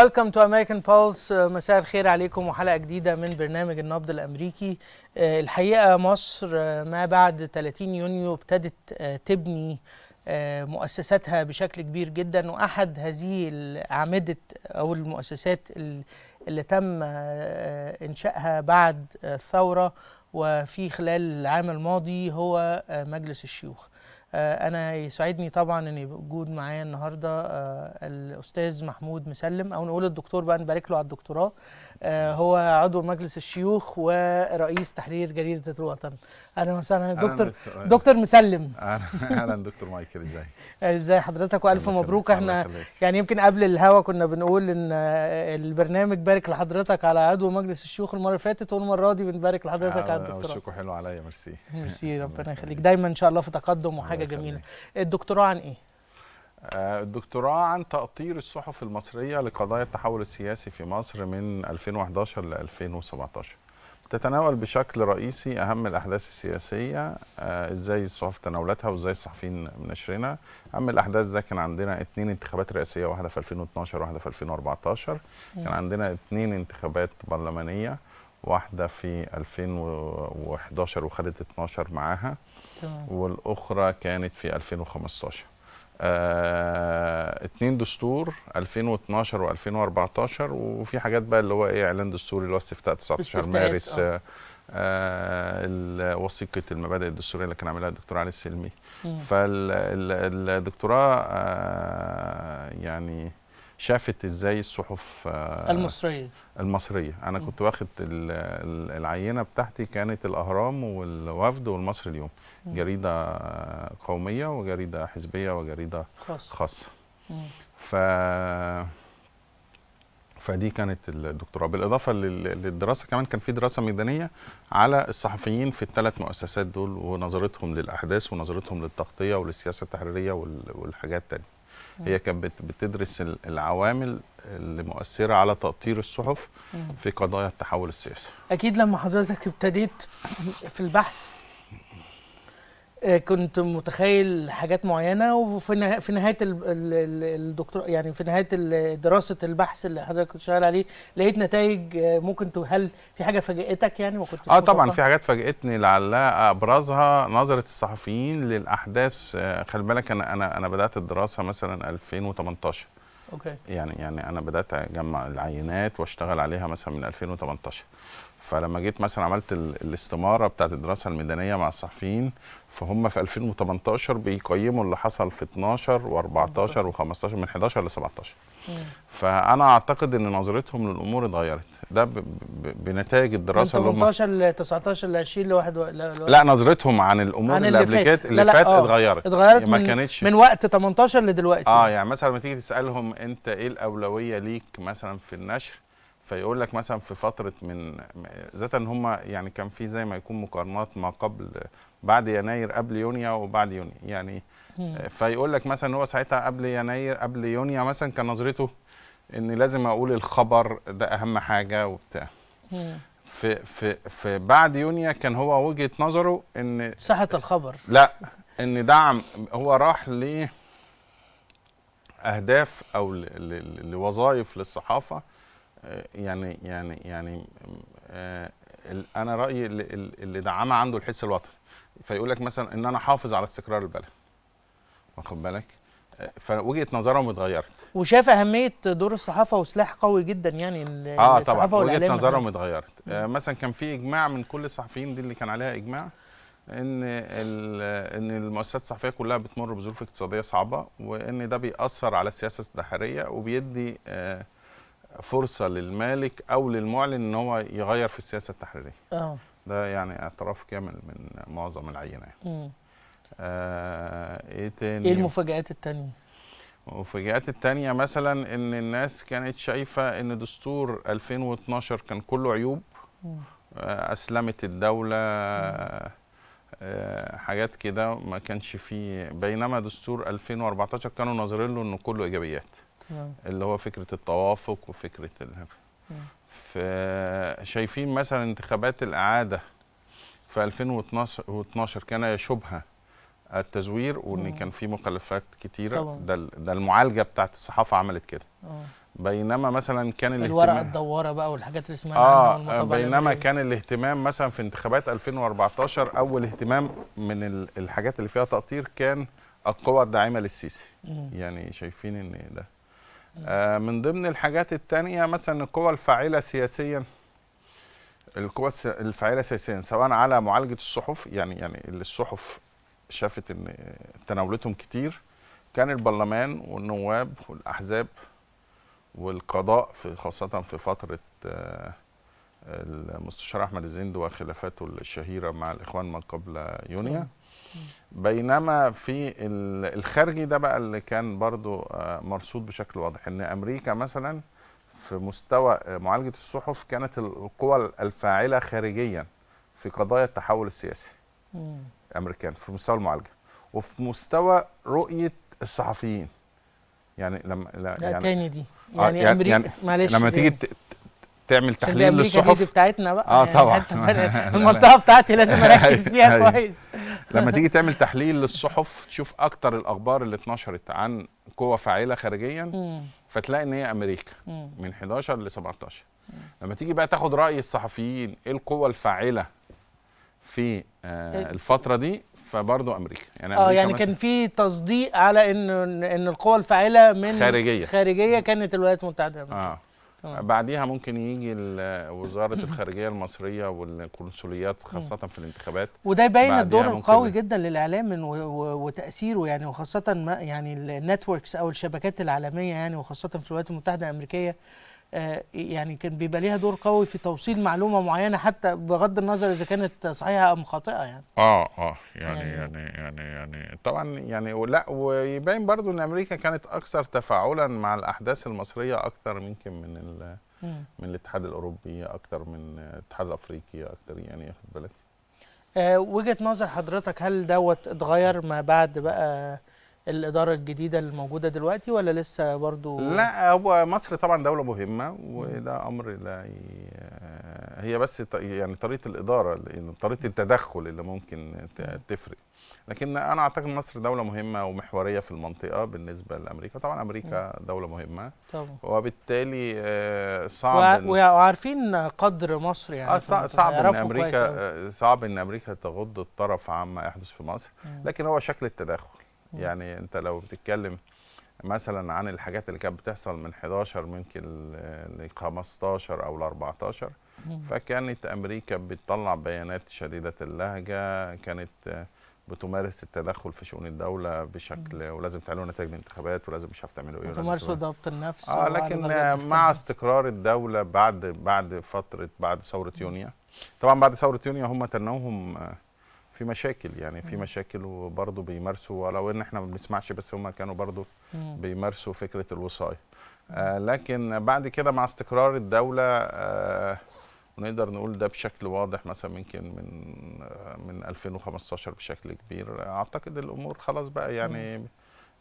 ويلكم تو امريكان بولس مساء الخير عليكم وحلقه جديده من برنامج النبض الامريكي آه، الحقيقه مصر آه، ما بعد 30 يونيو ابتدت آه، تبني مؤسساتها بشكل كبير جدا واحد هذه الاعمده او المؤسسات اللي تم انشائها بعد الثوره وفي خلال العام الماضي هو مجلس الشيوخ آه، انا يسعدني طبعا ان يكون معايا النهارده آه، الاستاذ محمود مسلم او نقول الدكتور بقى نبارك له على الدكتوراه آه، هو عضو مجلس الشيوخ ورئيس تحرير جريده الوطن اهلا وسهلا دكتور دكتور مسلم اهلا دكتور مايكل ازاي ازاي حضرتك والف مبروك احنا يعني يمكن قبل الهوا كنا بنقول ان البرنامج بارك لحضرتك على عضو مجلس الشيوخ المره اللي فاتت والمره دي بنبارك لحضرتك آه، على الدكتوراه شكرا حلو عليا ميرسي ميرسي ربنا يخليك دايما ان شاء الله في تقدم وحاجه جميله الدكتوراه عن ايه آه، الدكتوراه عن تأطير الصحف المصرية لقضايا التحول السياسي في مصر من 2011 ل 2017 تتناول بشكل رئيسي اهم الاحداث السياسيه آه، ازاي الصحف تناولتها وازاي الصحفيين نشرنا اهم الاحداث ده كان عندنا اثنين انتخابات رئاسيه واحده في 2012 وواحده في 2014 أيوة. كان عندنا اثنين انتخابات برلمانيه واحده في 2011 وخدت 12 معاها والاخرى كانت في 2015 آه، اتنين دستور 2012 و2014 وفي حاجات بقى اللي هو ايه اعلان دستوري اللي هو استفتاء 19 مارس إيه؟ آه آه وثيقه المبادئ الدستوريه اللي كان عاملها الدكتور علي السلمي فالدكتوراه آه يعني شافت ازاي الصحف آه المصريه المصريه انا كنت واخد العينه بتاعتي كانت الاهرام والوفد والمصري اليوم جريده قوميه وجريده حزبيه وجريده خاص. خاصه ف فدي كانت الدكتوراه بالاضافه للدراسه كمان كان في دراسه ميدانيه على الصحفيين في الثلاث مؤسسات دول ونظرتهم للاحداث ونظرتهم للتغطيه وللسياسه التحريريه والحاجات الثانيه هي كانت بتدرس العوامل اللي مؤثره على تاطير الصحف في قضايا التحول السياسي اكيد لما حضرتك ابتديت في البحث آه، كنت متخيل حاجات معينه وفي في نهايه الدكتور يعني في نهايه دراسه البحث اللي حضرتك كنت شغال عليه لقيت نتائج آه، ممكن هل في حاجه فاجئتك يعني ما كنتش اه طبعا في حاجات فاجئتني لعلها ابرزها نظره الصحفيين للاحداث آه، خلي بالك انا انا انا بدات الدراسه مثلا 2018 اوكي يعني يعني انا بدات اجمع العينات واشتغل عليها مثلا من 2018 فلما جيت مثلا عملت الاستماره بتاعت الدراسه الميدانيه مع الصحفيين فهم في 2018 بيقيموا اللي حصل في 12 و14 و15 من 11 ل 17 فانا اعتقد ان نظرتهم للامور اتغيرت ده بنتائج الدراسه اللي هم 18 ل 19 ل 20 ل 1 لا نظرتهم عن الامور عن اللي قبل كده اللي فات آه. اتغيرت اتغيرت ما كانتش من وقت 18 لدلوقتي اه يعني مثلا لما تيجي تسالهم انت ايه الاولويه ليك مثلا في النشر فيقول لك مثلا في فتره من ذات ان هم يعني كان في زي ما يكون مقارنات ما قبل بعد يناير قبل يونيو وبعد يونيو يعني فيقول لك مثلا هو ساعتها قبل يناير قبل يونيو مثلا كان نظرته ان لازم اقول الخبر ده اهم حاجه وبتاع في في في بعد يونيو كان هو وجهه نظره ان صحه الخبر لا ان دعم هو راح ل اهداف او لوظائف للصحافه آه، يعني يعني يعني آه، انا رايي اللي دعمها عنده الحس الوطني فيقول لك مثلا ان انا حافظ على استقرار البلد واخد بالك آه، فوجهه نظرهم اتغيرت وشاف اهميه دور الصحافه وسلاح قوي جدا يعني اه طبعا وجهه نظرهم اتغيرت آه مثلا كان في اجماع من كل الصحفيين دي اللي كان عليها اجماع ان ان المؤسسات الصحفيه كلها بتمر بظروف اقتصاديه صعبه وان ده بيأثر على السياسه الداخليه وبيدي آه فرصه للمالك او للمعلن ان هو يغير في السياسه التحريريه اه ده يعني اعتراف كامل من معظم العينات يعني. آه ايه تاني ايه المفاجات التانية المفاجات التانية مثلا ان الناس كانت شايفة ان دستور 2012 كان كله عيوب آه اسلمت الدولة آه حاجات كده ما كانش فيه بينما دستور 2014 كانوا ناظرين له انه كله ايجابيات آه. اللي هو فكره التوافق وفكره ال... آه. فشايفين مثلا انتخابات الاعاده في 2012 كان يشوبها التزوير وان آه. كان في مخلفات كتيره طبعا. ده ده المعالجه بتاعت الصحافه عملت كده أوه. بينما مثلا كان الاهتمام الورقه الدواره بقى والحاجات اللي اسمها اه بينما كان الاهتمام مثلا في انتخابات 2014 اول اهتمام من الحاجات اللي فيها تقطير كان القوى الداعمه للسيسي مم. يعني شايفين ان ده آه، من ضمن الحاجات الثانيه مثلا القوى الفاعله سياسيا القوى الفاعله سياسيا سواء على معالجه الصحف يعني يعني اللي الصحف شافت ان تناولتهم كتير كان البرلمان والنواب والاحزاب والقضاء في خاصه في فتره آه، المستشار احمد الزند وخلافاته الشهيره مع الاخوان ما قبل يونيو بينما في الخارجي ده بقى اللي كان برضو آه، مرصود بشكل واضح ان امريكا مثلا في مستوى آه، معالجه الصحف كانت القوى الفاعله خارجيا في قضايا التحول السياسي الامريكان في مستوى المعالجه وفي مستوى رؤيه الصحفيين يعني لما لا يعني تاني دي آه، يعني, يعني امريكا يعني معلش لما تيجي تعمل تحليل للصحف دي بتاعتنا بقى اه يعني طبعا المنطقه بتاعتي لازم اركز أيوه، فيها أيوه. كويس لما تيجي تعمل تحليل للصحف تشوف اكتر الاخبار اللي اتنشرت عن قوه فاعله خارجيا فتلاقي ان هي امريكا من 11 ل 17 لما تيجي بقى تاخد راي الصحفيين ايه القوه الفاعله في آه إيه. الفتره دي فبرضه امريكا يعني اه يعني كان في تصديق على ان ان القوى الفاعله من خارجيه خارجيه كانت الولايات المتحده الامريكيه اه طبعا. بعديها ممكن يجي وزاره الخارجيه المصريه والقنصليات خاصه في الانتخابات وده يبين الدور القوي جدا للاعلام من وتاثيره يعني وخاصه يعني النتوركس او الشبكات العالميه يعني وخاصه في الولايات المتحده الامريكيه آه، يعني كان بيبقى ليها دور قوي في توصيل معلومه معينه حتى بغض النظر اذا كانت صحيحه ام خاطئه يعني اه اه يعني يعني يعني, يعني, يعني طبعا يعني لا ويبين برضو ان امريكا كانت اكثر تفاعلا مع الاحداث المصريه اكثر يمكن من ال من الاتحاد الاوروبي اكثر من الاتحاد الافريقي اكثر يعني واخد بالك آه وجهه نظر حضرتك هل دوت اتغير ما بعد بقى الاداره الجديده الموجوده دلوقتي ولا لسه برضو لا هو مصر طبعا دوله مهمه وده امر لا آه، هي بس يعني طريقه الاداره يعني طريقه التدخل اللي ممكن تفرق لكن انا اعتقد مصر دوله مهمه ومحوريه في المنطقه بالنسبه لامريكا طبعا امريكا دوله مهمه طبعا وبالتالي آه، صعب وعارفين قدر مصر يعني آه صعب ان امريكا آه، صعب ان امريكا تغض الطرف عما يحدث في مصر لكن هو شكل التدخل يعني انت لو بتتكلم مثلا عن الحاجات اللي كانت بتحصل من 11 ممكن ل 15 او ل 14 فكانت امريكا بتطلع بيانات شديده اللهجه كانت بتمارس التدخل في شؤون الدوله بشكل ولازم تعملوا نتائج الانتخابات ولازم مش عارف تعملوا ايه تمارسوا إيه. ضبط النفس اه لكن آه، مع استقرار الدوله بعد بعد فتره بعد ثوره يونيو طبعا بعد ثوره يونيو هم تنوهم في مشاكل يعني في مشاكل وبرضه بيمارسوا ولو ان احنا ما بنسمعش بس هم كانوا برضه بيمارسوا فكره الوصايه آه لكن بعد كده مع استقرار الدوله آه ونقدر نقول ده بشكل واضح مثلا يمكن من آه، من 2015 بشكل كبير اعتقد الامور خلاص بقى يعني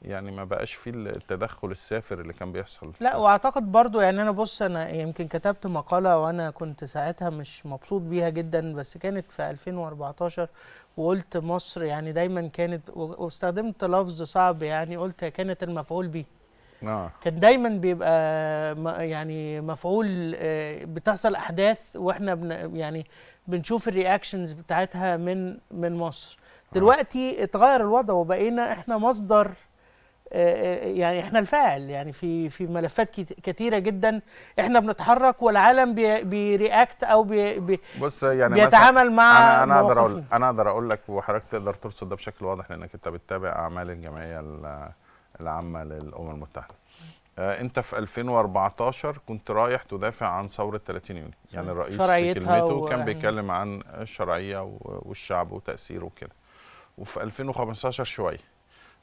يعني ما بقاش فيه التدخل السافر اللي كان بيحصل لا واعتقد برضو يعني انا بص انا يمكن كتبت مقاله وانا كنت ساعتها مش مبسوط بيها جدا بس كانت في 2014 وقلت مصر يعني دايما كانت واستخدمت لفظ صعب يعني قلت كانت المفعول به آه. كان دايما بيبقى يعني مفعول آه، بتحصل احداث واحنا بن يعني بنشوف الرياكشنز بتاعتها من من مصر آه. دلوقتي اتغير الوضع وبقينا احنا مصدر آه، آه، يعني احنا الفاعل يعني في في ملفات كتيره جدا احنا بنتحرك والعالم بيرياكت او بي بي بص يعني بيتعامل مع انا انا اقدر اقول انا اقدر اقول لك وحضرتك تقدر ترصد ده بشكل واضح لانك انت بتتابع اعمال الجمعيه العامه للامم المتحده آه، انت في 2014 كنت رايح تدافع عن ثوره 30 يونيو يعني الرئيس في كلمته و... كان يعني بيتكلم عن الشرعيه والشعب وتاثيره وكده وفي 2015 شويه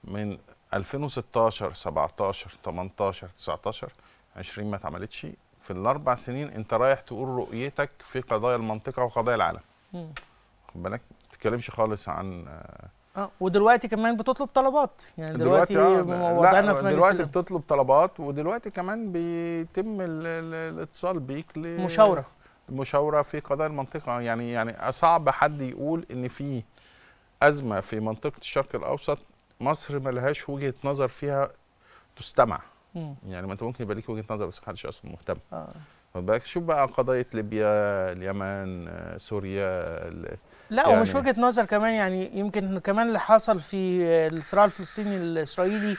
من 2016 17 18 19 20 ما اتعملتش في الاربع سنين انت رايح تقول رؤيتك في قضايا المنطقه وقضايا العالم خد بالك ما تتكلمش خالص عن آه. اه ودلوقتي كمان بتطلب طلبات يعني دلوقتي, دلوقتي آه وضعنا في دلوقتي بتطلب طلبات ودلوقتي كمان بيتم الاتصال بيك مشاوره مشاوره في قضايا المنطقه يعني يعني صعب حد يقول ان في ازمه في منطقه الشرق الاوسط مصر ملهاش وجهه نظر فيها تستمع مم. يعني ما انت ممكن يبقى ليك وجهه نظر بس محدش اصلا مهتم آه. بالك شوف بقى قضيه ليبيا اليمن آه، سوريا لا يعني ومش وجهه نظر كمان يعني يمكن كمان اللي حصل في الصراع الفلسطيني الاسرائيلي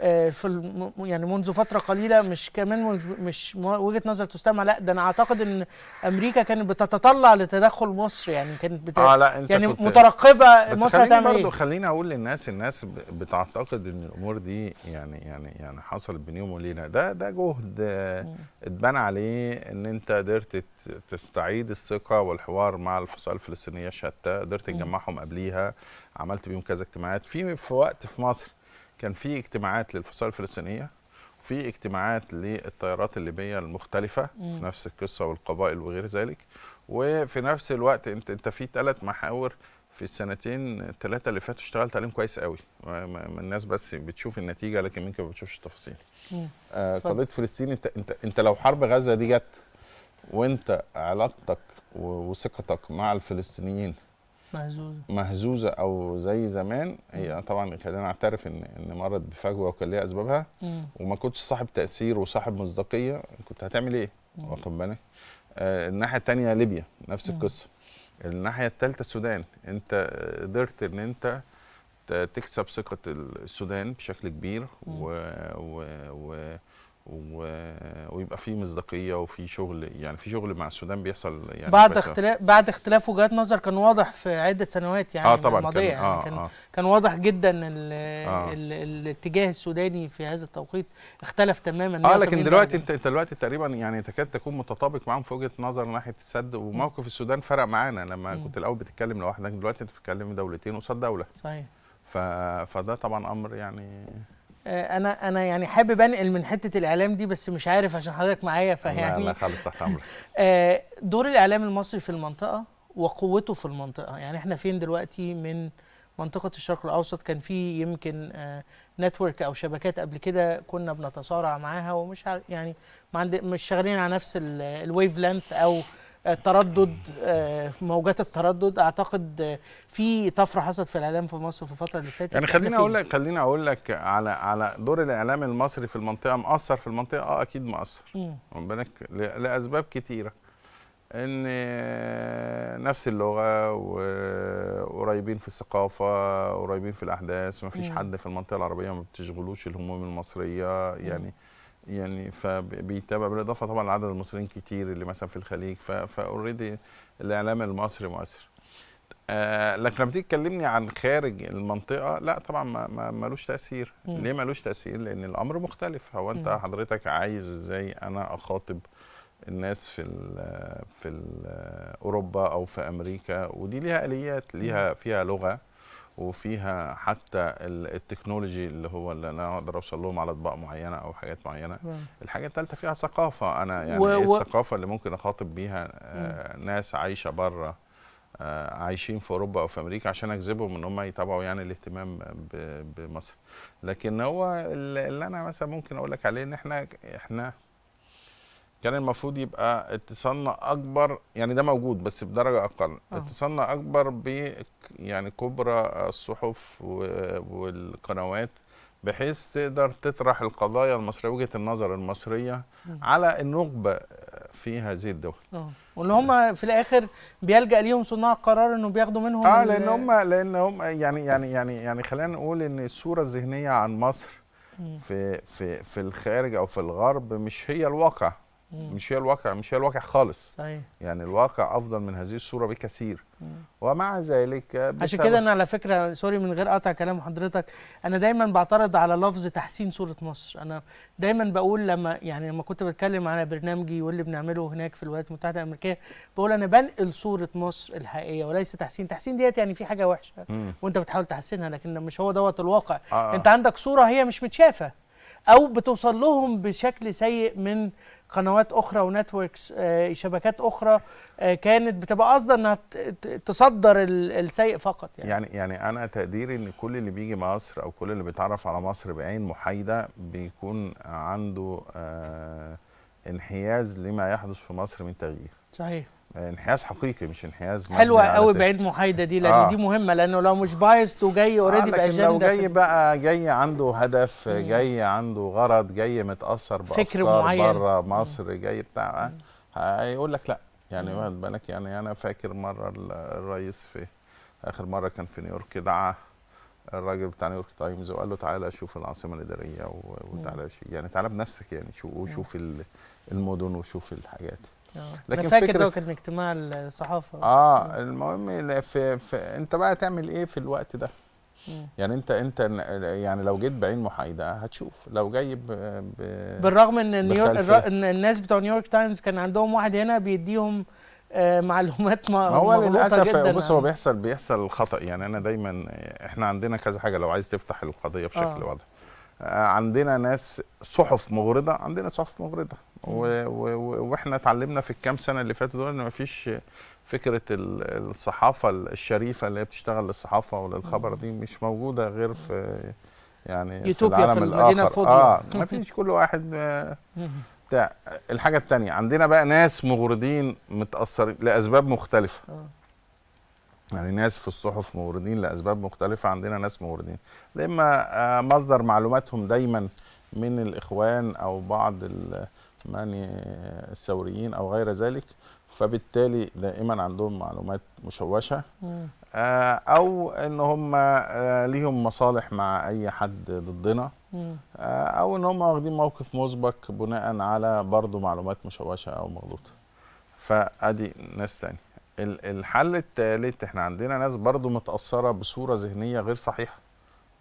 آه، في يعني منذ فتره قليله مش كمان مش وجهه نظر تستمع لا ده انا اعتقد ان امريكا كانت بتتطلع لتدخل مصر يعني كانت بت... آه لا انت يعني كنت... مترقبه بس مصر هتعمل ايه خليني اقول للناس الناس بتعتقد ان الامور دي يعني يعني يعني حصلت بين يوم وليله ده ده جهد اتبنى عليه ان انت قدرت تستعيد الثقه والحوار مع الفصائل الفلسطينيه الشتى قدرت تجمعهم قبليها عملت بيهم كذا اجتماعات في في وقت في مصر كان في اجتماعات للفصائل الفلسطينيه وفي اجتماعات للتيارات الليبيه المختلفه مم. في نفس القصه والقبائل وغير ذلك وفي نفس الوقت انت انت في ثلاث محاور في السنتين الثلاثه اللي فاتوا اشتغلت عليهم كويس قوي الناس بس بتشوف النتيجه لكن ممكن ما بتشوفش التفاصيل آه قضيه فلسطين انت انت انت لو حرب غزه دي جت وانت علاقتك وثقتك مع الفلسطينيين مهزوزه مهزوزه او زي زمان هي طبعا خلينا نعترف ان ان مرض بفجوه وكان ليها اسبابها وما كنتش صاحب تاثير وصاحب مصداقيه كنت هتعمل ايه؟ واخد بالك؟ آه الناحيه الثانيه ليبيا نفس القصه الناحيه الثالثه السودان انت قدرت ان انت تكسب ثقه السودان بشكل كبير و, و... و... و... ويبقى في مصداقيه وفي شغل يعني في شغل مع السودان بيحصل يعني بعد اختلاف بعد اختلاف وجهات نظر كان واضح في عده سنوات يعني آه طبعا الماضيه كان... يعني آه كان آه كان واضح جدا ال... آه ال... الاتجاه السوداني في هذا التوقيت اختلف تماما اه لكن دلوقتي انت انت دلوقتي تقريبا يعني تكاد تكون متطابق معاهم في وجهه نظر ناحيه السد وموقف السودان فرق معانا لما م. كنت الاول بتتكلم لوحدك دلوقتي انت بتتكلم دولتين قصاد دوله صحيح ف... فده طبعا امر يعني آه، انا انا يعني حابب انقل من حته الاعلام دي بس مش عارف عشان حضرتك معايا فيعني لا خالص تحت امرك آه، دور الاعلام المصري في المنطقه وقوته في المنطقه يعني احنا فين دلوقتي من منطقه الشرق الاوسط كان في يمكن نتورك آه، او شبكات قبل كده كنا بنتصارع معاها ومش يعني ما عند مش شغالين على نفس الويف لينث او تردد آه، موجات التردد اعتقد آه، في طفره حصلت في الاعلام في مصر في الفتره اللي فاتت يعني خليني اقول لك خليني اقول لك على على دور الاعلام المصري في المنطقه مأثر في المنطقه اه اكيد مأثر واخد بالك لاسباب كثيره ان آه، نفس اللغه وقريبين في الثقافه وقريبين في الاحداث ما فيش حد في المنطقه العربيه ما بتشغلوش الهموم المصريه يعني م. يعني فبيتابع بالاضافه طبعا لعدد المصريين كتير اللي مثلا في الخليج فاوريدي الاعلام المصري مؤثر آه، لكن لما تيجي تكلمني عن خارج المنطقه لا طبعا ما ملوش تاثير مم. ليه ملوش تاثير لان الامر مختلف هو انت مم. حضرتك عايز ازاي انا اخاطب الناس في الـ في الـ اوروبا او في امريكا ودي ليها اليات ليها فيها لغه وفيها حتى التكنولوجي اللي هو اللي انا اقدر اوصل لهم على اطباق معينه او حاجات معينه مم. الحاجه الثالثه فيها ثقافه انا يعني إيه و... ايه الثقافه اللي ممكن اخاطب بيها آه ناس عايشه بره آه عايشين في اوروبا او في امريكا عشان اجذبهم ان هم يتابعوا يعني الاهتمام بمصر لكن هو اللي انا مثلا ممكن اقول لك عليه ان احنا احنا كان المفروض يبقى اتصالنا اكبر يعني ده موجود بس بدرجه اقل أوه. اتصالنا اكبر ب يعني كبرى الصحف والقنوات بحيث تقدر تطرح القضايا المصريه وجهه النظر المصريه م. على النخبه في هذه الدول اه واللي هم في الاخر بيلجا ليهم صناع القرار انه بياخدوا منهم اه لان هم لان هم يعني يعني يعني يعني خلينا نقول ان الصوره الذهنيه عن مصر في في في الخارج او في الغرب مش هي الواقع مش هي الواقع مش هي الواقع خالص صحيح يعني الواقع افضل من هذه الصوره بكثير مم. ومع ذلك عشان كده انا على فكره سوري من غير قطع كلام حضرتك انا دايما بعترض على لفظ تحسين صوره مصر انا دايما بقول لما يعني لما كنت بتكلم على برنامجي واللي بنعمله هناك في الولايات المتحده الامريكيه بقول انا بنقل صوره مصر الحقيقيه وليس تحسين تحسين ديت يعني في حاجه وحشه مم. وانت بتحاول تحسنها لكن مش هو دوت الواقع آه. انت عندك صوره هي مش متشافه او بتوصل لهم بشكل سيء من قنوات اخرى ونتوركس آه، شبكات اخرى آه، كانت بتبقى قصده انها تصدر السيء فقط يعني. يعني يعني انا تقديري ان كل اللي بيجي مصر او كل اللي بيتعرف على مصر بعين محايده بيكون عنده آه، انحياز لما يحدث في مصر من تغيير. صحيح. انحياز حقيقي مش انحياز حلوه قوي بعيد محايده دي لان آه. دي مهمه لانه لو مش بايست وجاي اوريدي آه، باجنده لو جاي بقى جاي عنده هدف مم. جاي عنده غرض جاي متاثر فكر معين بره مصر جاي بتاع آه، هيقول لك لا يعني واخد بالك يعني انا فاكر مره الرئيس في اخر مره كان في نيويورك دعا الراجل بتاع نيويورك تايمز وقال له تعالى شوف العاصمه الاداريه وتعالى يعني تعالى بنفسك يعني شوف وشوف المدن وشوف الحاجات آه. لكن انا فاكر ده كان اجتماع الصحافه اه المهم في, في انت بقى تعمل ايه في الوقت ده يعني انت انت يعني لو جيت بعين محايده هتشوف لو جاي ب ب بالرغم ان نيويورك الناس بتوع نيويورك تايمز كان عندهم واحد هنا بيديهم آه معلومات ما هو للاسف بص هو يعني. بيحصل بيحصل خطا يعني انا دايما احنا عندنا كذا حاجه لو عايز تفتح القضيه بشكل آه. واضح آه، عندنا ناس صحف مغرضه عندنا صحف مغرضه واحنا اتعلمنا في الكام سنه اللي فاتوا دول ان مفيش فكره الصحافه الشريفه اللي هي بتشتغل للصحافه وللخبر دي مش موجوده غير في يعني في العالم في المدينه الاخر فضلة. اه مفيش كل واحد آه، بتاع الحاجه الثانيه عندنا بقى ناس مغردين متاثرين لاسباب مختلفه آه. يعني ناس في الصحف موردين لاسباب مختلفه عندنا ناس موردين اما آه، مصدر معلوماتهم دايما من الاخوان او بعض يعني الثوريين او غير ذلك فبالتالي دائما عندهم معلومات مشوشه آه، او ان هم آه، ليهم مصالح مع اي حد ضدنا آه، او ان هم واخدين موقف مسبق بناء على برضه معلومات مشوشه او مغلوطه فادي ناس تانية الحل الثالث احنا عندنا ناس برضه متاثره بصوره ذهنيه غير صحيحه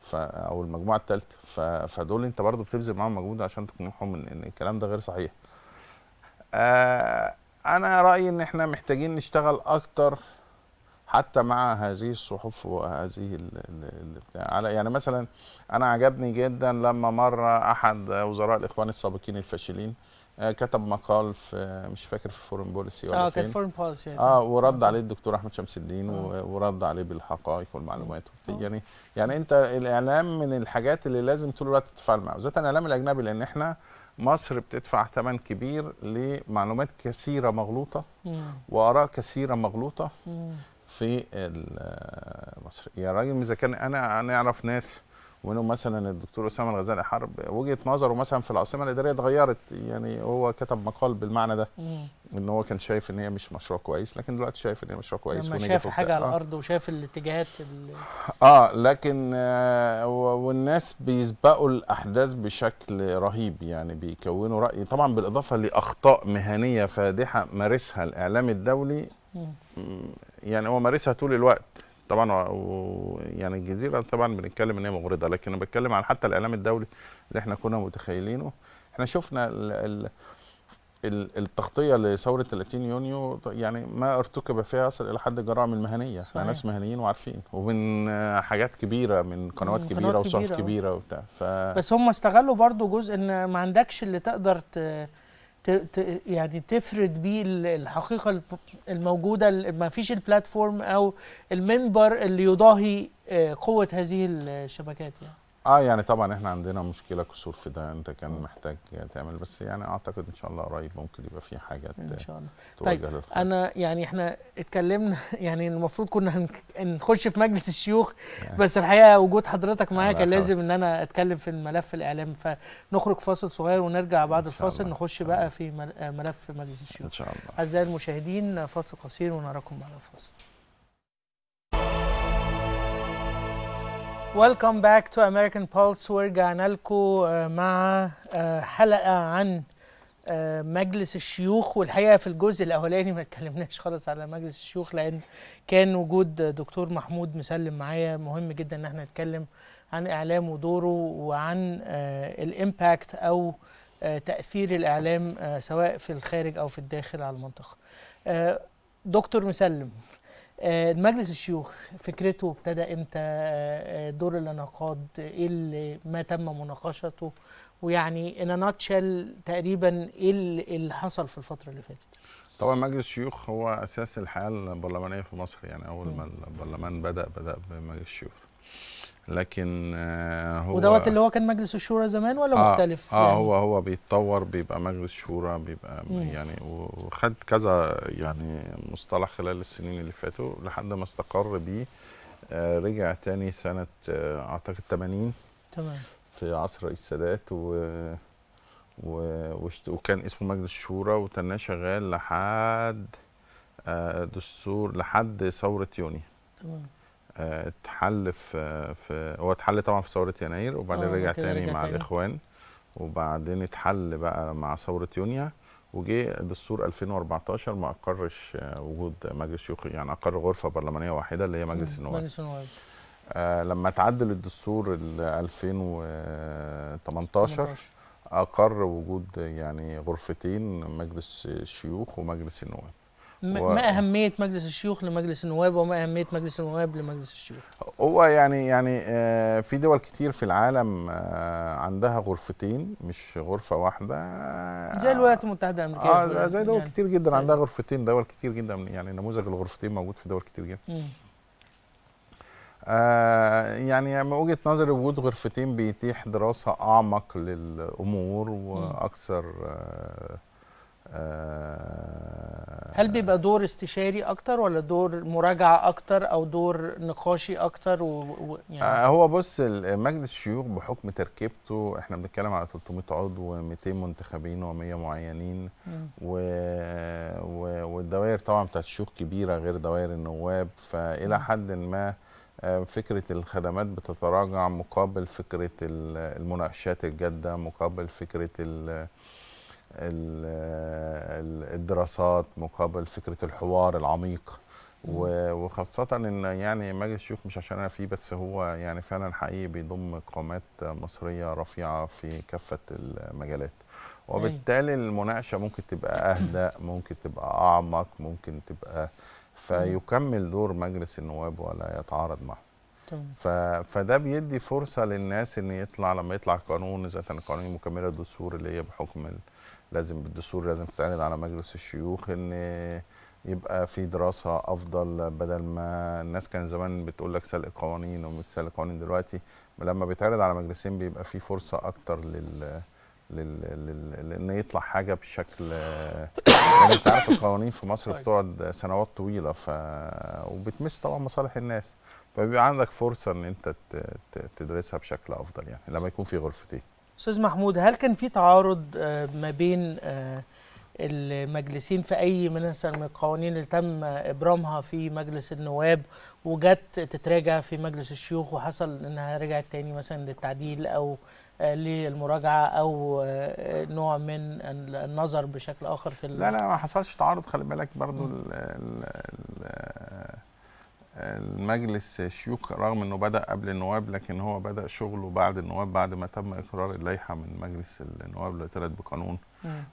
ف... او المجموعه الثالثه ف... فدول انت برضو بتبذل معاهم مجهود عشان تقنعهم ان الكلام ده غير صحيح آه انا رايي ان احنا محتاجين نشتغل اكتر حتى مع هذه الصحف وهذه ال ال على يعني مثلا انا عجبني جدا لما مره احد وزراء الاخوان السابقين الفاشلين آه، كتب مقال في مش فاكر في فورن بوليسي ولا اه كانت فورن بوليسي اه ورد عليه آه. الدكتور احمد شمس الدين آه. ورد عليه بالحقائق والمعلومات يعني يعني انت الاعلام من الحاجات اللي لازم طول الوقت تتفاعل معاها بالذات الاعلام الاجنبي لان احنا مصر بتدفع ثمن كبير لمعلومات كثيره مغلوطه واراء كثيره مغلوطه في مصر يا راجل اذا كان انا انا اعرف ناس ومنهم مثلا الدكتور اسامه الغزالي حرب وجهه نظره مثلا في العاصمه الاداريه اتغيرت يعني هو كتب مقال بالمعنى ده ان هو كان شايف ان هي مش مشروع كويس لكن دلوقتي شايف ان هي مشروع كويس لما شايف حاجه على آه. الارض وشايف الاتجاهات اللي... اه لكن آه والناس بيسبقوا الاحداث بشكل رهيب يعني بيكونوا راي طبعا بالاضافه لاخطاء مهنيه فادحه مارسها الاعلام الدولي يعني هو مارسها طول الوقت طبعا و... يعني الجزيره طبعا بنتكلم ان هي مغرضه لكن انا بتكلم عن حتى الاعلام الدولي اللي احنا كنا متخيلينه احنا شفنا ال... ال... التغطيه لثوره 30 يونيو يعني ما ارتكب فيها يصل الى حد الجرائم المهنيه صحيح. ناس مهنيين وعارفين ومن حاجات كبيره من قنوات من كبيره وصحف كبيره, كبيرة وبتاع ف... بس هم استغلوا برضو جزء ان ما عندكش اللي تقدر ت... يعني تفرد بيه الحقيقه الموجوده ما فيش البلاتفورم او المنبر اللي يضاهي آه، قوه هذه الشبكات يعني اه يعني طبعا احنا عندنا مشكله كسور في ده انت كان م. محتاج تعمل بس يعني اعتقد ان شاء الله قريب ممكن يبقى في حاجه ان شاء الله طيب للخير. انا يعني احنا اتكلمنا يعني المفروض كنا نخش في مجلس الشيوخ يعني بس الحقيقه وجود حضرتك معايا كان لازم ان انا اتكلم في الملف الاعلامي فنخرج فاصل صغير ونرجع بعد الفاصل نخش بقى في ملف مجلس الشيوخ ان شاء الله اعزائي المشاهدين فاصل قصير ونراكم بعد الفاصل ولكم باك تو امريكان بولس ورجعنا لكم مع آه، حلقة عن آه، مجلس الشيوخ والحقيقة في الجزء الأولاني ما اتكلمناش خالص على مجلس الشيوخ لأن كان وجود دكتور محمود مسلم معايا مهم جدا إن احنا نتكلم عن إعلام ودوره وعن آه، الإمباكت أو تأثير الإعلام سواء في الخارج أو في الداخل على المنطقة دكتور مسلم آه، مجلس الشيوخ فكرته ابتدى امتى آه، آه، دور النقاد ايه اللي ما تم مناقشته ويعني ان ناتشل تقريبا إيه, ايه اللي حصل في الفتره اللي فاتت طبعا مجلس الشيوخ هو اساس الحياه البرلمانيه في مصر يعني اول ما البرلمان بدا بدا بمجلس الشيوخ لكن آه، هو ودوت اللي هو كان مجلس الشورى زمان ولا آه مختلف؟ اه يعني؟ هو هو بيتطور بيبقى مجلس شورى بيبقى مم. يعني وخد كذا يعني مصطلح خلال السنين اللي فاتوا لحد ما استقر بيه آه رجع تاني سنه آه اعتقد 80 تمام في عصر الرئيس السادات و و... وكان اسمه مجلس الشورى وتناه شغال لحد آه دستور لحد ثوره يونيو تمام اتحل في, في هو اتحل طبعا في ثوره يناير وبعدين اه، رجع تاني مع تاني. الاخوان وبعدين اتحل بقى مع ثوره يونيو وجه دستور 2014 ما اقرش وجود مجلس شيوخ يعني اقر غرفه برلمانيه واحده اللي هي مجلس النواب مجلس النواب آه لما اتعدل الدستور 2018 اقر وجود يعني غرفتين مجلس الشيوخ ومجلس النواب و... ما اهميه مجلس الشيوخ لمجلس النواب وما اهميه مجلس النواب لمجلس الشيوخ هو يعني يعني آه، في دول كتير في العالم آه، عندها غرفتين مش غرفه واحده آه، زي الولايات المتحده الامريكيه اه زي دول يعني. كتير جدا عندها غرفتين دول كتير جدا يعني نموذج الغرفتين موجود في دول كتير جدا آه يعني من وجهه نظري وجود غرفتين بيتيح دراسه اعمق للامور واكثر آه آه، هل بيبقى دور استشاري اكتر ولا دور مراجعه اكتر او دور نقاشي اكتر و... و... يعني آه، هو بص مجلس الشيوخ بحكم تركيبته احنا بنتكلم على 300 عضو و200 منتخبين و100 معينين و... و... والدوائر طبعا بتاعت الشيوخ كبيره غير دوائر النواب فالى حد ما آه، فكرة الخدمات بتتراجع مقابل فكرة المناقشات الجادة مقابل فكرة الدراسات مقابل فكره الحوار العميق وخاصة ان يعني مجلس الشيوخ مش عشان انا فيه بس هو يعني فعلا حقيقي بيضم قامات مصرية رفيعة في كافة المجالات وبالتالي أيوة. المناقشة ممكن تبقى اهدأ ممكن تبقى اعمق ممكن تبقى فيكمل دور مجلس النواب ولا يتعارض معه ف... فده بيدي فرصة للناس ان يطلع لما يطلع قانون اذا كان قانون مكملة الدستور اللي هي بحكم ال... لازم بالدستور لازم تتعرض على مجلس الشيوخ ان يبقى في دراسه افضل بدل ما الناس كان زمان بتقول لك سلق قوانين ومش سلق قوانين دلوقتي لما بيتعرض على مجلسين بيبقى في فرصه اكتر لل لل... لل... لان يطلع حاجه بشكل يعني انت عارف القوانين في مصر طيب. بتقعد سنوات طويله ف وبتمس طبعا مصالح الناس فبيبقى عندك فرصه ان انت تدرسها بشكل افضل يعني لما يكون في غرفتين استاذ محمود هل كان في تعارض آه، ما بين آه، المجلسين في اي من القوانين اللي تم ابرامها في مجلس النواب وجت تتراجع في مجلس الشيوخ وحصل انها رجعت تاني مثلا للتعديل او آه، للمراجعه او نوع من النظر بشكل اخر في لا لا ما حصلش تعارض خلي بالك برضو المجلس الشيوخ رغم انه بدا قبل النواب لكن هو بدا شغله بعد النواب بعد ما تم اقرار اللائحه من مجلس النواب اللي طلعت بقانون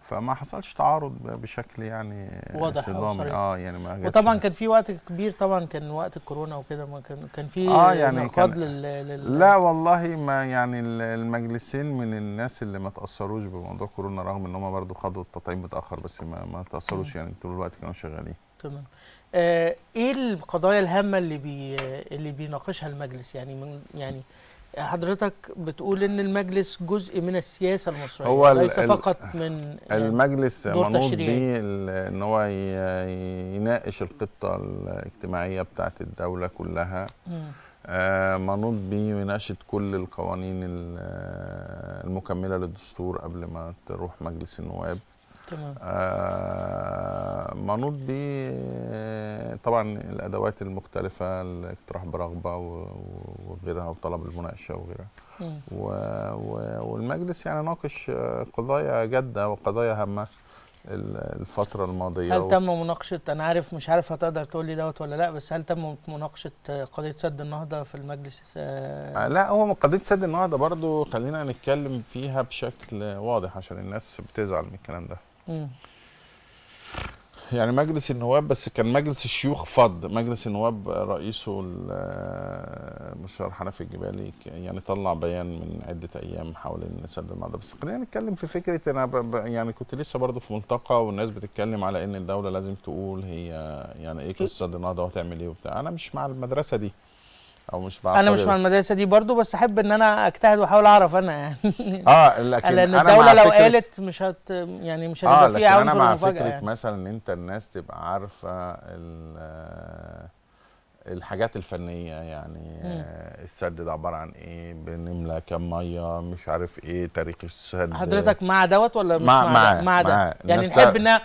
فما حصلش تعارض بشكل يعني واضح صدامي اه يعني ما وطبعا كان في وقت كبير طبعا كان وقت الكورونا وكده ما كان كان في اه يعني كان لل... لا والله ما يعني المجلسين من الناس اللي ما تاثروش بموضوع كورونا رغم ان هم برضه خدوا التطعيم متاخر بس ما ما تاثروش يعني طول الوقت كانوا شغالين تمام آه، ايه القضايا الهامه اللي بي اللي بيناقشها المجلس يعني من يعني حضرتك بتقول ان المجلس جزء من السياسه المصريه هو ليس فقط من المجلس منوط بيه ان هو يناقش القطه الاجتماعيه بتاعه الدوله كلها آه، منوط بيه مناقشه كل القوانين المكمله للدستور قبل ما تروح مجلس النواب تمام آه منوط ب آه، طبعا الادوات المختلفه الاقتراح برغبه وغيرها وطلب المناقشه وغيرها و و والمجلس يعني ناقش آه، قضايا جاده وقضايا هامه الفترة الماضية هل تم مناقشة أنا عارف مش عارف هتقدر تقول لي دوت ولا لا بس هل تم مناقشة آه، قضية سد النهضة في المجلس؟ آه لا هو قضية سد النهضة برضو خلينا نتكلم فيها بشكل واضح عشان الناس بتزعل من الكلام ده. يعني مجلس النواب بس كان مجلس الشيوخ فض مجلس النواب رئيسه المستشار حنفي الجبالي يعني طلع بيان من عده ايام ان سد النهضه بس خلينا نتكلم في فكره انا يعني كنت لسه برضه في ملتقى والناس بتتكلم على ان الدوله لازم تقول هي يعني ايه قصه سد النهضه وهتعمل ايه وبتاع انا مش مع المدرسه دي او مش مع انا مش مع المدرسه دي برضو بس احب ان انا اجتهد واحاول اعرف انا يعني اه لكن لان الدوله لو قالت مش هت يعني مش هتبقى آه فيها عنصر مفاجاه انا مع فكره يعني. مثلا ان انت الناس تبقى عارفه الحاجات الفنيه يعني مم. آه، السد ده عباره عن ايه بنملى كام ميه مش عارف ايه تاريخ السد حضرتك مع دوت ولا مش مع مع, مع يعني ده مع يعني نحب ان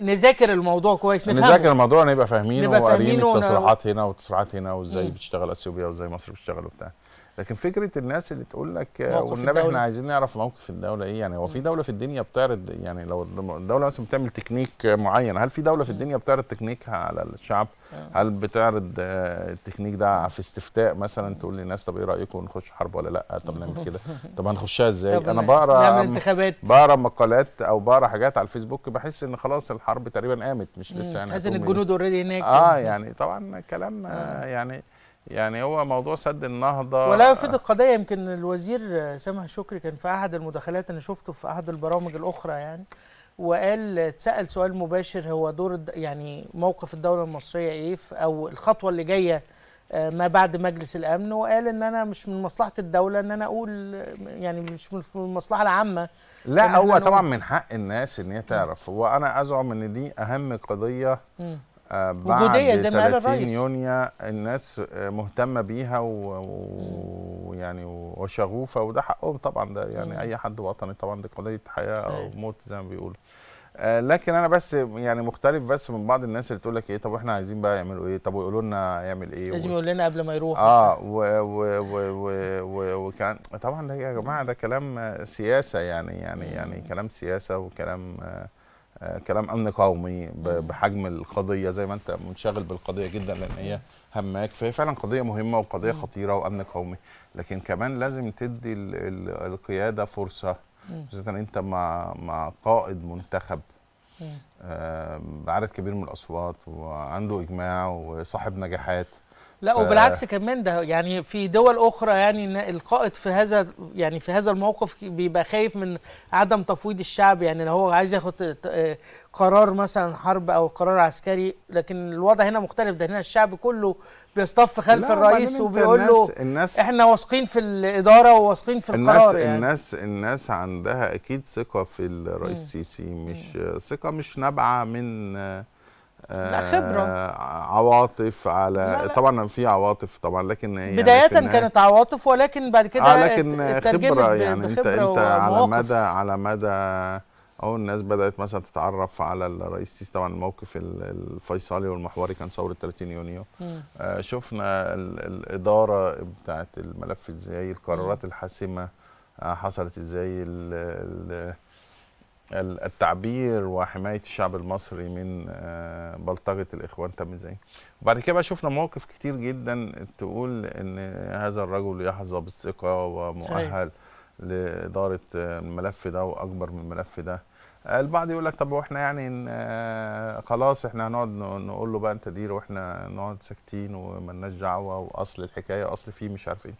نذاكر الموضوع كويس نفهمه نذاكر الموضوع نبقى فاهمينه وقاريين التصريحات هنا والتصريحات هنا وازاي بتشتغل اثيوبيا وازاي مصر بتشتغل وبتاع لكن فكره الناس اللي تقول لك والنبي احنا عايزين نعرف موقف الدوله ايه يعني هو في دوله في الدنيا بتعرض يعني لو الدوله مثلا بتعمل تكنيك معين هل في دوله في الدنيا بتعرض تكنيكها على الشعب آه. هل بتعرض التكنيك ده في استفتاء مثلا تقول للناس طب ايه رايكم نخش حرب ولا لا طب نعمل كده طب هنخشها ازاي انا بقرا انتخابات بقرا مقالات او بقرا حاجات على الفيسبوك بحس ان خلاص الحرب تقريبا قامت مش لسه يعني تحس ان الجنود اوريدي هناك اه يعني طبعا كلام آه. يعني يعني هو موضوع سد النهضه ولا يفيد القضيه يمكن الوزير سامح شكري كان في احد المداخلات انا شفته في احد البرامج الاخرى يعني وقال اتسال سؤال مباشر هو دور يعني موقف الدوله المصريه ايه او الخطوه اللي جايه آه، ما بعد مجلس الامن وقال ان انا مش من مصلحه الدوله ان انا اقول يعني مش من المصلحه العامه لا هو طبعا من حق الناس ان هي تعرف هو انا ازعم ان دي اهم قضيه وجوديه زي ما قال الرئيس يونيو الناس مهتمه بيها ويعني و... وشغوفه وده حقهم طبعا ده يعني م. اي حد وطني طبعا دي قضيه حياه او موت زي ما بيقولوا آه، لكن انا بس يعني مختلف بس من بعض الناس اللي تقول لك ايه طب احنا عايزين بقى يعملوا ايه طب ويقولوا لنا يعمل ايه لازم يقول لنا قبل ما يروح اه و... و... و... و... و... وكان طبعا ده يا جماعه ده كلام سياسه يعني يعني يعني كلام سياسه وكلام آه آه، كلام امن قومي بحجم القضيه زي ما انت منشغل بالقضيه جدا لان هي هماك فهي فعلا قضيه مهمه وقضيه خطيره وامن قومي لكن كمان لازم تدي القياده فرصه خصوصا انت مع مع قائد منتخب بعدد آه، كبير من الاصوات وعنده اجماع وصاحب نجاحات لا ف... وبالعكس كمان ده يعني في دول اخرى يعني القائد في هذا يعني في هذا الموقف بيبقى خايف من عدم تفويض الشعب يعني لو هو عايز ياخد قرار مثلا حرب او قرار عسكري لكن الوضع هنا مختلف ده هنا الشعب كله بيصطف خلف الرئيس وبيقول له الناس احنا واثقين في الاداره وواثقين في الناس القرار يعني الناس الناس عندها اكيد ثقه في الرئيس السيسي مش ثقه مش نابعه من لا خبرة آه، عواطف على لا لا. طبعا في عواطف طبعا لكن يعني بداية كانت عواطف ولكن بعد كده آه لكن خبرة يعني انت انت على مدى على مدى او الناس بدات مثلا تتعرف على الرئيس السيسي طبعا الموقف الفيصلي والمحوري كان ثوره 30 يونيو آه شفنا الاداره بتاعه الملف ازاي القرارات الحاسمه آه حصلت ازاي ال ال التعبير وحمايه الشعب المصري من آه، بلطجه الاخوان تم إزاي وبعد كده بقى شفنا مواقف كتير جدا تقول ان هذا الرجل يحظى بالثقه ومؤهل أيوة. لاداره آه، الملف ده واكبر من الملف ده البعض يقول لك طب واحنا يعني آه، خلاص احنا هنقعد نقول له بقى انت دير واحنا نقعد ساكتين وملناش دعوه واصل الحكايه اصل فيه مش عارف ايه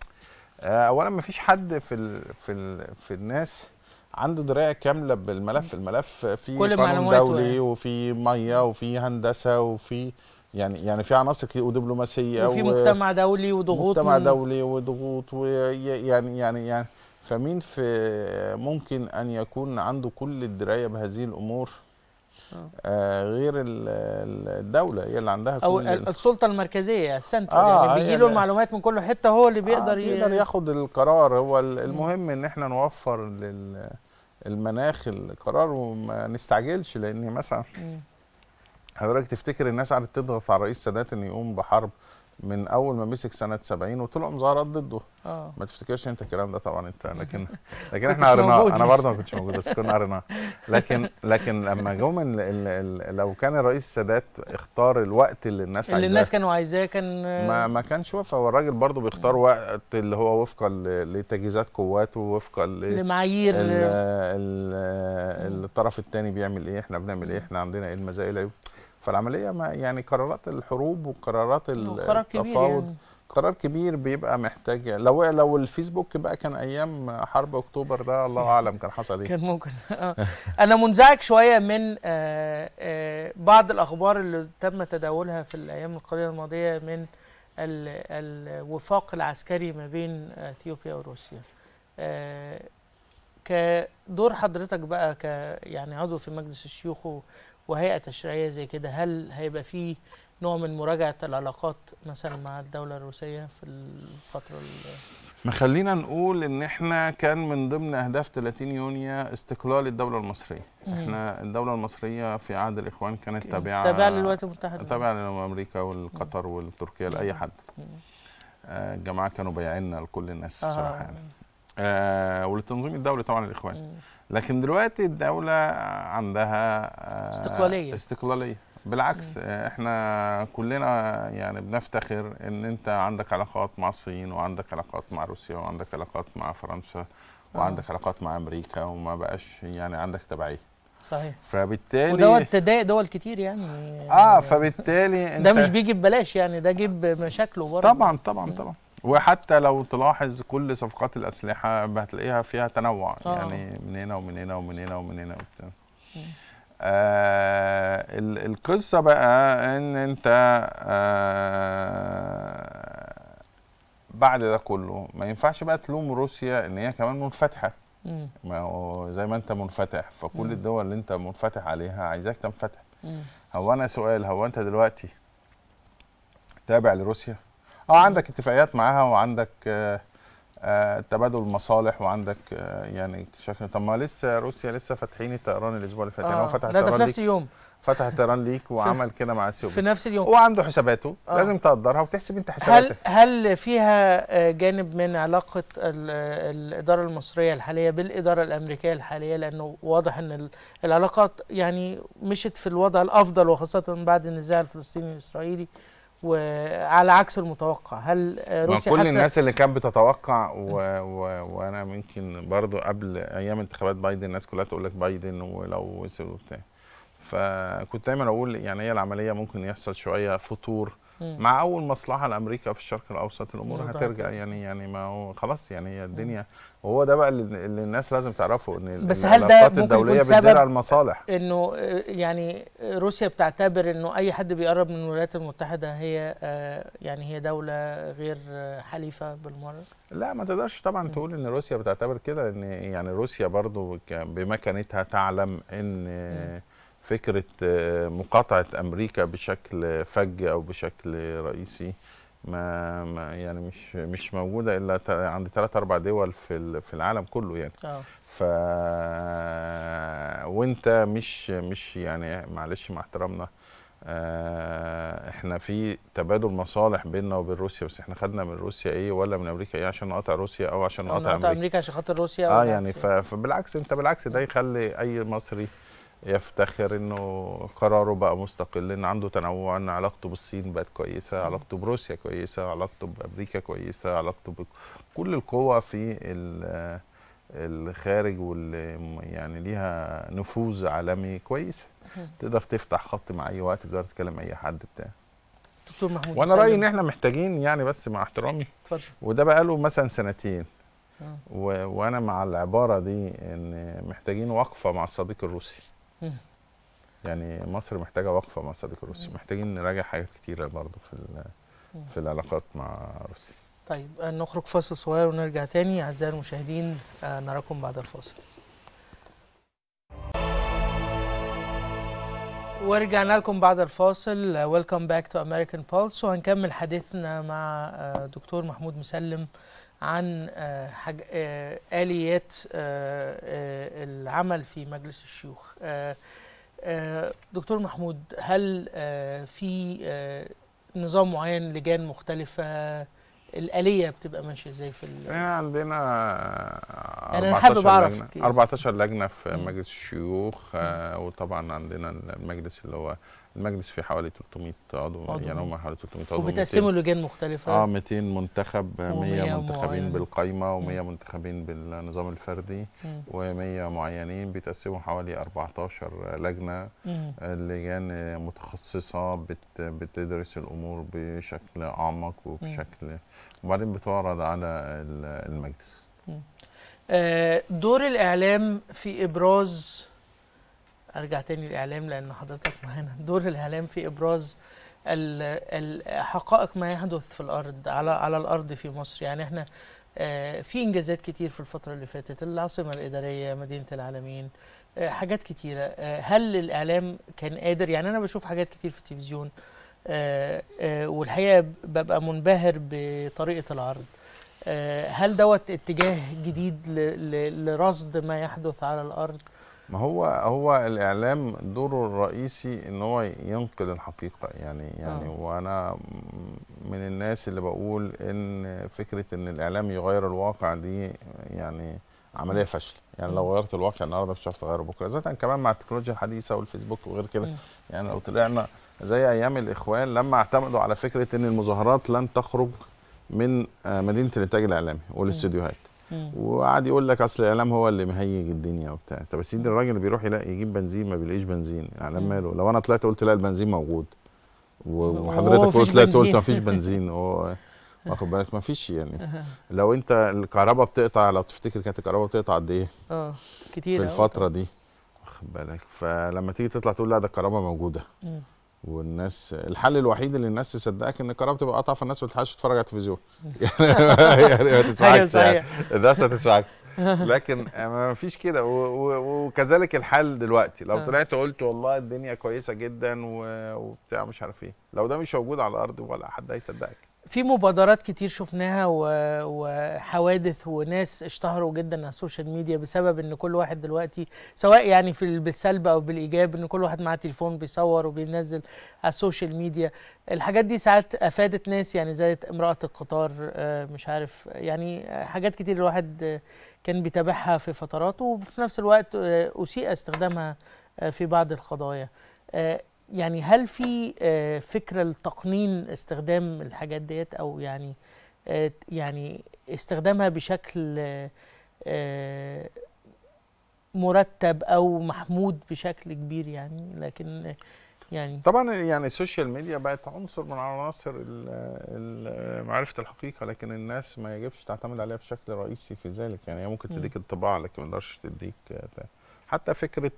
اولا مفيش حد في الـ في الـ في الناس عنده درايه كامله بالملف الملف فيه كل قانون دولي يعني. وفي ميه وفي هندسه وفي يعني يعني في عناصر كتير ودبلوماسيه وفي و... مجتمع دولي وضغوط مجتمع من... دولي وضغوط ويعني يعني يعني فمين في ممكن ان يكون عنده كل الدرايه بهذه الامور آه, آه، غير الدوله هي اللي عندها او كل السلطه المركزيه يعني السنتر آه يعني بيجي له يعني المعلومات من كل حته هو اللي بيقدر آه بيقدر ياخد القرار هو المهم ان احنا نوفر لل المناخ القرار وما نستعجلش لان مثلا حضرتك تفتكر الناس قعدت تضغط على الرئيس السادات انه يقوم بحرب من اول ما مسك سنه 70 وطلعوا مظاهرات ضده اه ما تفتكرش انت الكلام ده طبعا انت لكن لكن احنا قريناه انا برضه ما كنتش موجود بس كنا قريناه لكن لكن لما جم لو كان الرئيس السادات اختار الوقت اللي الناس عايزاه اللي الناس كانوا عايزاه كان ما ما كانش وفق هو الراجل برضه بيختار وقت اللي هو وفقا لتجهيزات قواته وفقا لمعايير الطرف الثاني بيعمل ايه احنا بنعمل ايه احنا عندنا ايه المزايا فالعمليه ما يعني قرارات الحروب وقرارات آه، التفاوض يعني. قرار كبير بيبقى محتاج يعني. لو لو الفيسبوك بقى كان ايام حرب اكتوبر ده الله اعلم كان حصل ايه كان ممكن آه. انا منزعج شويه من آه، بعض الاخبار اللي تم تداولها في الايام القليله الماضيه من الوفاق العسكري ما بين اثيوبيا وروسيا كدور حضرتك بقى ك يعني عضو في مجلس الشيوخ وهيئه تشريعيه زي كده هل هيبقى في نوع من مراجعه العلاقات مثلا مع الدوله الروسيه في الفتره ما خلينا نقول ان احنا كان من ضمن اهداف 30 يونيو استقلال الدوله المصريه مم. احنا الدوله المصريه في عهد الاخوان كانت تابعه تابعه للولايات المتحده تابعه لامريكا والقطر والتركيا لاي حد آه الجماعه كانوا بايعيننا لكل الناس آه. بصراحه يعني آه وللتنظيم الدولي طبعا الاخوان مم. لكن دلوقتي الدولة عندها استقلاليه استقلاليه بالعكس احنا كلنا يعني بنفتخر ان انت عندك علاقات مع الصين وعندك علاقات مع روسيا وعندك علاقات مع فرنسا آه. وعندك علاقات مع امريكا وما بقاش يعني عندك تبعيه صحيح فبالتالي ودوت تضايق دول كتير يعني اه فبالتالي انت ده مش بيجي ببلاش يعني ده جيب بمشاكله برضه طبعا طبعا طبعا وحتى لو تلاحظ كل صفقات الاسلحه هتلاقيها فيها تنوع آه. يعني من هنا ومن هنا ومن هنا ومن هنا وبتاع آه القصة بقى ان انت آه بعد ده كله ما ينفعش بقى تلوم روسيا ان هي كمان منفتحة ما هو زي ما انت منفتح فكل مم. الدول اللي انت منفتح عليها عايزاك تنفتح مم. هو انا سؤال هو انت دلوقتي تابع لروسيا؟ اه عندك اتفاقيات معاها وعندك آه آه، تبادل المصالح وعندك آه، يعني شكل طب ما لسه روسيا لسه فاتحين الطيران الاسبوع اللي فات آه. يعني هو آه، فتح الطيران ده في نفس اليوم فتح الطيران ليك وعمل كده مع السيوبي في نفس اليوم وعنده حساباته آه. لازم تقدرها وتحسب انت حساباتك هل هل فيها جانب من علاقه الاداره المصريه الحاليه بالاداره الامريكيه الحاليه لانه واضح ان العلاقات يعني مشت في الوضع الافضل وخاصه بعد النزاع الفلسطيني الاسرائيلي وعلى عكس المتوقع هل روسيا كل الناس اللي كانت بتتوقع و... و... وانا يمكن برضو قبل ايام انتخابات بايدن الناس كلها تقول لك بايدن ولو وصل وبتاع فكنت دايما اقول يعني هي العمليه ممكن يحصل شويه فتور مع اول مصلحه لامريكا في الشرق الاوسط الامور هترجع يعني يعني ما هو خلاص يعني هي الدنيا وهو ده بقى اللي الناس لازم تعرفه ان بس هل ده ممكن الدوليه بتدير على المصالح انه يعني روسيا بتعتبر انه اي حد بيقرب من الولايات المتحده هي آه، يعني هي دوله غير حليفه بالمره لا ما تقدرش طبعا تقول ان روسيا بتعتبر كده لان يعني روسيا برضو بمكانتها تعلم ان فكره آه، مقاطعه امريكا بشكل فج او بشكل رئيسي ما, ما يعني مش مش موجوده الا عند ثلاث اربع دول في في العالم كله يعني آه. ف وانت مش مش يعني معلش مع احترامنا آه، احنا في تبادل مصالح بيننا وبين روسيا بس احنا خدنا من روسيا ايه ولا من امريكا ايه عشان نقطع روسيا او عشان نقطع امريكا نقطع امريكا عشان خاطر روسيا اه يعني فبالعكس انت بالعكس ده آه. يخلي اي مصري يفتخر انه قراره بقى مستقل إن عنده تنوع ان علاقته بالصين بقت كويسه علاقته بروسيا كويسه علاقته بامريكا كويسه علاقته بكل القوى في الخارج واللي يعني ليها نفوذ عالمي كويس تقدر تفتح خط مع اي وقت تقدر تتكلم اي حد بتاع دكتور محمود وانا رايي ان احنا محتاجين يعني بس مع احترامي اتفضل وده بقى له مثلا سنتين و... وانا مع العباره دي ان محتاجين وقفه مع الصديق الروسي يعني مصر محتاجه وقفه مع صديق روسيا محتاجين نراجع حاجات كتيره برضه في في العلاقات مع روسيا طيب نخرج فاصل صغير ونرجع تاني اعزائي المشاهدين آه، نراكم بعد الفاصل ورجعنا لكم بعد الفاصل ويلكم باك تو امريكان بولس وهنكمل حديثنا مع آه، دكتور محمود مسلم عن آه، حاج... آه، آليات آه، العمل في مجلس الشيوخ دكتور محمود هل في نظام معين لجان مختلفة الآلية بتبقى ماشية ازاي في ال يعني عندنا يعني أنا حابب أعرف 14 لجنة في مجلس الشيوخ وطبعا عندنا المجلس اللي هو المجلس فيه حوالي 300 عضو, يعني هم حوالي 300 عضو وبتقسموا لجان مختلفه اه 200 منتخب 100 منتخبين بالقايمه و100 منتخبين بالنظام الفردي و100 معينين بيتقسموا حوالي 14 لجنه لجان متخصصه بت بتدرس الامور بشكل اعمق وبشكل وبعدين بتعرض على المجلس آه دور الاعلام في ابراز ارجع تاني للاعلام لان حضرتك معانا دور الاعلام في ابراز حقائق ما يحدث في الارض على على الارض في مصر يعني احنا آه، في انجازات كتير في الفتره اللي فاتت العاصمه الاداريه مدينه العالمين آه، حاجات كتيره آه، هل الاعلام كان قادر يعني انا بشوف حاجات كتير في التلفزيون والحقيقه ببقى منبهر بطريقه العرض هل دوت اتجاه جديد لرصد ما يحدث على الارض ما هو هو الاعلام دوره الرئيسي ان هو ينقل الحقيقه يعني يعني أوه. وانا من الناس اللي بقول ان فكره ان الاعلام يغير الواقع دي يعني عمليه فشل يعني لو غيرت الواقع النهارده مش هتعرف تغيره بكره ذاتا كمان مع التكنولوجيا الحديثه والفيسبوك وغير كده يعني لو طلعنا زي ايام الاخوان لما اعتمدوا على فكره ان المظاهرات لن تخرج من آه، مدينه الانتاج الاعلامي والاستديوهات وقعد يقول لك اصل الاعلام هو اللي مهيج الدنيا وبتاع طب يا سيدي الراجل اللي بيروح يلاقي يجيب بنزين ما بيلاقيش بنزين الاعلام ماله لو انا طلعت قلت لا البنزين موجود وحضرتك قلت لا قلت ما فيش بنزين واخد بالك ما فيش يعني لو انت الكهرباء بتقطع لو تفتكر كانت الكهرباء بتقطع قد ايه؟ اه كتير في الفتره دي واخد بالك فلما تيجي تطلع تقول لا ده الكهرباء موجوده والناس الحل الوحيد اللي الناس تصدقك ان الكهرباء تبقى قطع فالناس ما بتلحقش تتفرج على التلفزيون يعني, يعني ما تسمعكش يعني الناس هتسمعك لكن ما فيش كده وكذلك الحال دلوقتي لو آه. طلعت قلت والله الدنيا كويسه جدا وبتاع مش عارف ايه لو ده مش موجود على الارض ولا حد هيصدقك في مبادرات كتير شفناها وحوادث وناس اشتهروا جدا على السوشيال ميديا بسبب ان كل واحد دلوقتي سواء يعني في بالسلب او بالايجاب ان كل واحد معاه تليفون بيصور وبينزل على السوشيال ميديا الحاجات دي ساعات افادت ناس يعني زي امراه القطار آه، مش عارف يعني حاجات كتير الواحد كان بيتابعها في فترات وفي نفس الوقت آه، اسيء استخدامها آه، في بعض القضايا يعني هل في آه، فكره لتقنين استخدام الحاجات ديت او يعني آه، يعني استخدامها بشكل آه، مرتب او محمود بشكل كبير يعني لكن يعني طبعا يعني السوشيال ميديا بقت عنصر من عناصر معرفه الحقيقه لكن الناس ما يجبش تعتمد عليها بشكل رئيسي في ذلك يعني هي ممكن تديك انطباع لكن ما تقدرش تديك حتى فكره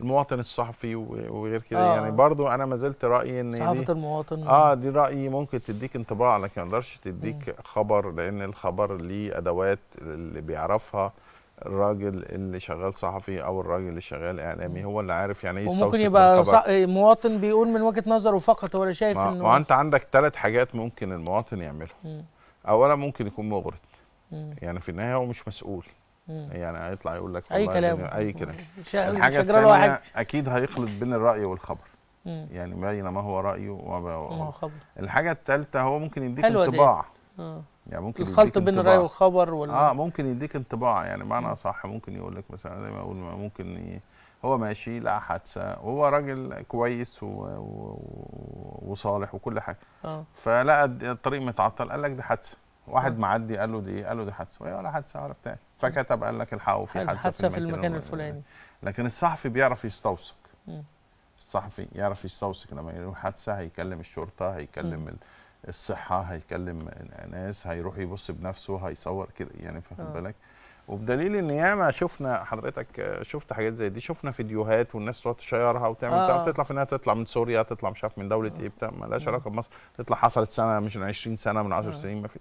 المواطن الصحفي وغير كده آه. يعني برضو انا ما زلت رايي ان صحافه المواطن اه دي رايي ممكن تديك انطباع لكن ما اقدرش تديك م. خبر لان الخبر ليه ادوات اللي بيعرفها الراجل اللي شغال صحفي او الراجل اللي شغال اعلامي هو اللي عارف يعني ايه يستوصف ممكن يبقى مواطن بيقول من وجهه نظره فقط ولا شايف ما... انه وانت عندك ثلاث حاجات ممكن المواطن يعملهم اولا ممكن يكون مغرض يعني في النهايه هو مش مسؤول يعني هيطلع يقول لك اي كلام اي كلام الحاجه الثانيه اكيد هيخلط بين الراي والخبر مم. يعني بين ما هو رايه وما هو خبر الحاجه الثالثه هو ممكن يديك انطباع آه. يعني ممكن الخلط بين الراي والخبر وال... اه ممكن يديك انطباع يعني معنى صح ممكن يقول لك مثلا زي ما اقول ممكن ي... هو ماشي لقى حادثه وهو راجل كويس و... و... وصالح وكل حاجه آه. فلقى الطريق متعطل قال لك دي حادثه واحد آه. معدي قال له دي ايه؟ قال له دي حادثه ولا حادثه ولا بتاع فكتب قال لك الحقوا في حادثه في, في المكان الفلاني لكن الصحفي بيعرف يستوثق الصحفي يعرف يستوثق لما يقول حادثه هيكلم الشرطه هيكلم م. الصحه هيكلم ناس هيروح يبص بنفسه هيصور كده يعني فاهم آه. بالك وبدليل ان ياما شفنا حضرتك شفت حاجات زي دي شفنا فيديوهات والناس تقعد تشيرها وتعمل آه. آه. تطلع في النهايه تطلع من سوريا تطلع مش عارف من دوله ايه بتاع مالهاش علاقه بمصر تطلع حصلت سنه مش من 20 سنه من 10 آه. سنين ما في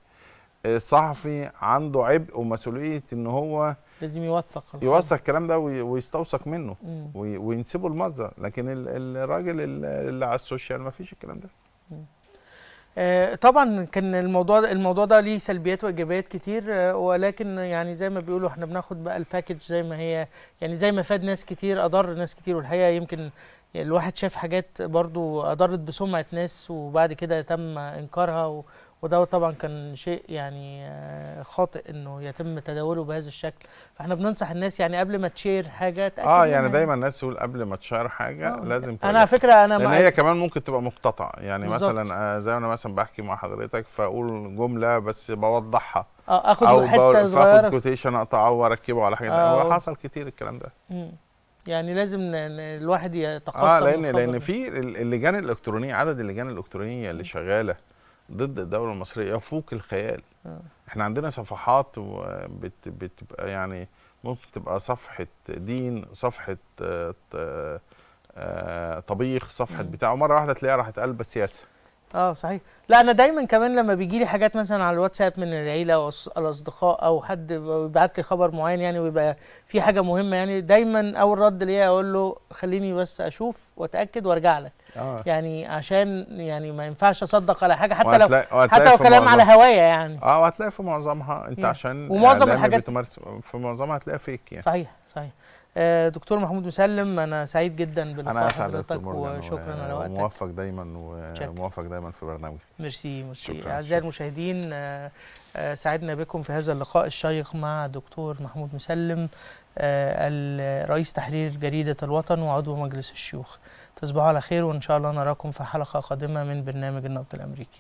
الصحفي عنده عبء ومسؤوليه ان هو لازم يوثق يوثق الكلام ده ويستوثق منه مم. وينسبه لمصدر لكن الراجل اللي على السوشيال ما فيش الكلام ده آه، طبعا كان الموضوع ده الموضوع ده ليه سلبيات وايجابيات كتير آه، ولكن يعني زي ما بيقولوا احنا بناخد بقى الباكج زي ما هي يعني زي ما فاد ناس كتير اضر ناس كتير والحقيقه يمكن الواحد شاف حاجات برضو اضرت بسمعه ناس وبعد كده تم انكارها وده طبعا كان شيء يعني آه، خاطئ انه يتم تداوله بهذا الشكل فاحنا بننصح الناس يعني قبل ما تشير حاجه تأكد اه يعني دايما الناس تقول قبل ما تشير حاجه آه. لازم تقلق. انا على فكره انا لان هي كمان ممكن تبقى مقتطعه يعني بالزبط. مثلا آه، زي انا مثلا بحكي مع حضرتك فاقول جمله بس بوضحها اه اخد أو حته صغيره اخد كوتيشن اقطعه واركبه على حاجه آه. حصل كتير الكلام ده مم. يعني لازم الواحد يتقصى اه لان لان في اللجان الالكترونيه عدد اللجان الالكترونيه اللي شغاله ضد الدوله المصريه يفوق الخيال آه. احنا عندنا صفحات بتبقى يعني ممكن تبقى صفحه دين صفحه آه، آه، آه، طبيخ صفحه بتاع ومره واحده تلاقيها راحت قلب السياسه اه صحيح لا انا دايما كمان لما بيجي لي حاجات مثلا على الواتساب من العيله او الاصدقاء او حد بيبعت لي خبر معين يعني ويبقى في حاجه مهمه يعني دايما اول رد ليا اقول له خليني بس اشوف واتاكد وارجع لك آه. يعني عشان يعني ما ينفعش اصدق على حاجه حتى وهتلاقي لو وهتلاقي حتى لو كلام على هوايه يعني اه وهتلاقي في معظمها انت يعني. عشان ومعظم الحاجات في معظمها هتلاقيها فيك يعني صحيح صحيح آه، دكتور محمود مسلم انا سعيد جدا بلقاء حضرتك وشكرا على وقتك وموفق دايما وموفق دايما في برنامجك ميرسي ميرسي اعزائي المشاهدين آه، آه، سعدنا بكم في هذا اللقاء الشيق مع دكتور محمود مسلم الرئيس تحرير جريده الوطن وعضو مجلس الشيوخ تصبحوا على خير وان شاء الله نراكم في حلقه قادمه من برنامج النقد الامريكي